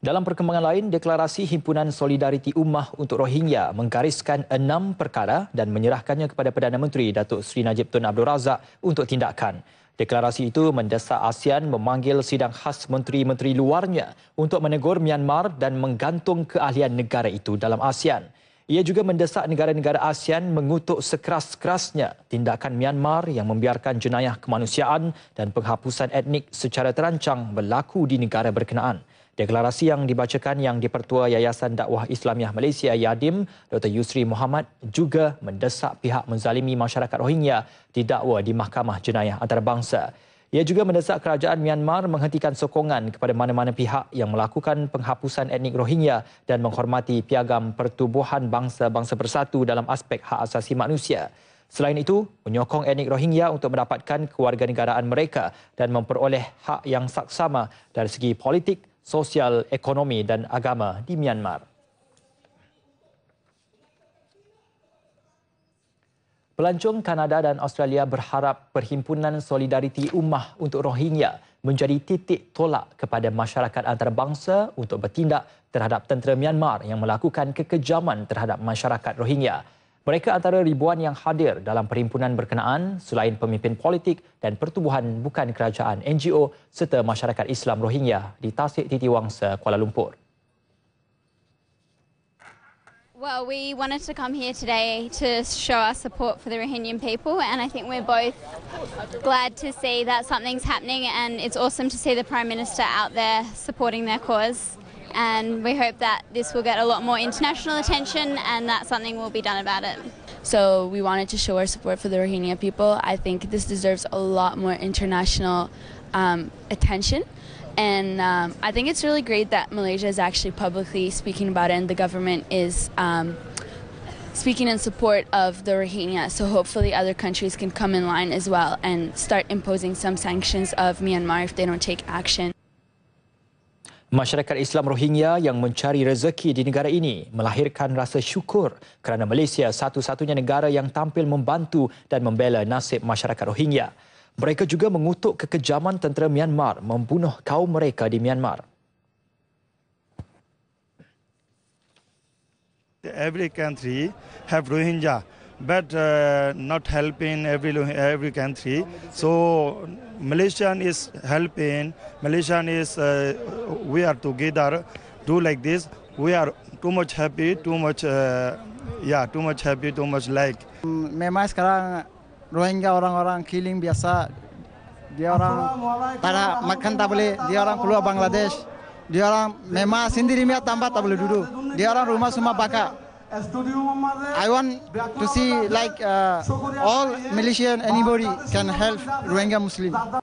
Dalam perkembangan lain, deklarasi Himpunan Solidariti Ummah untuk Rohingya menggariskan enam perkara dan menyerahkannya kepada Perdana Menteri Datuk Seri Najib Tun Abdul Razak untuk tindakan. Deklarasi itu mendesak ASEAN memanggil sidang khas menteri-menteri luarnya untuk menegur Myanmar dan menggantung keahlian negara itu dalam ASEAN. Ia juga mendesak negara-negara ASEAN mengutuk sekeras-kerasnya tindakan Myanmar yang membiarkan jenayah kemanusiaan dan penghapusan etnik secara terancang berlaku di negara berkenaan. Deklarasi yang dibacakan yang dipertua Yayasan Dakwah Islamiah Malaysia Yadim, Dr. Yusri Muhammad juga mendesak pihak menzalimi masyarakat Rohingya didakwa di Mahkamah Jenayah Antarabangsa. Ia juga mendesak kerajaan Myanmar menghentikan sokongan kepada mana-mana pihak yang melakukan penghapusan etnik Rohingya dan menghormati piagam pertubuhan bangsa-bangsa bersatu dalam aspek hak asasi manusia. Selain itu, menyokong etnik Rohingya untuk mendapatkan kewarganegaraan mereka dan memperoleh hak yang saksama dari segi politik, sosial, ekonomi dan agama di Myanmar. Pelancong Kanada dan Australia berharap Perhimpunan Solidariti Ummah untuk Rohingya menjadi titik tolak kepada masyarakat antarabangsa untuk bertindak terhadap tentera Myanmar yang melakukan kekejaman terhadap masyarakat Rohingya. Mereka antara ribuan yang hadir dalam perhimpunan berkenaan selain pemimpin politik dan pertubuhan bukan kerajaan NGO serta masyarakat Islam Rohingya di Tasik Titiwangsa, Kuala Lumpur. Well, we wanted to come here today to show our support for the Rohingya people and I think we're both glad to see that something's happening and it's awesome to see the Prime Minister out there supporting their cause. and we hope that this will get a lot more international attention and that something will be done about it. So we wanted to show our support for the Rohingya people. I think this deserves a lot more international um, attention. And um, I think it's really great that Malaysia is actually publicly speaking about it and the government is um, speaking in support of the Rohingya. So hopefully other countries can come in line as well and start imposing some sanctions of Myanmar if they don't take action. Masyarakat Islam Rohingya yang mencari rezeki di negara ini melahirkan rasa syukur kerana Malaysia satu-satunya negara yang tampil membantu dan membela nasib masyarakat Rohingya. Mereka juga mengutuk kekejaman tentera Myanmar membunuh kaum mereka di Myanmar. Every country have Rohingya. but uh, not helping every every country. So Malaysian is helping. Malaysian is uh, we are together. Do like this. We are too much happy, too much uh, yeah, too much happy, too much like. Memang sekarang Rohingya orang-orang killing biasa. Dia orang tak makan tak boleh. Dia orang keluar Bangladesh. Dia orang memang sendiri mia tambah tak boleh duduk. Dia orang rumah semua bakar. I want to see like uh, all Malaysian anybody can help Rohingya Muslim.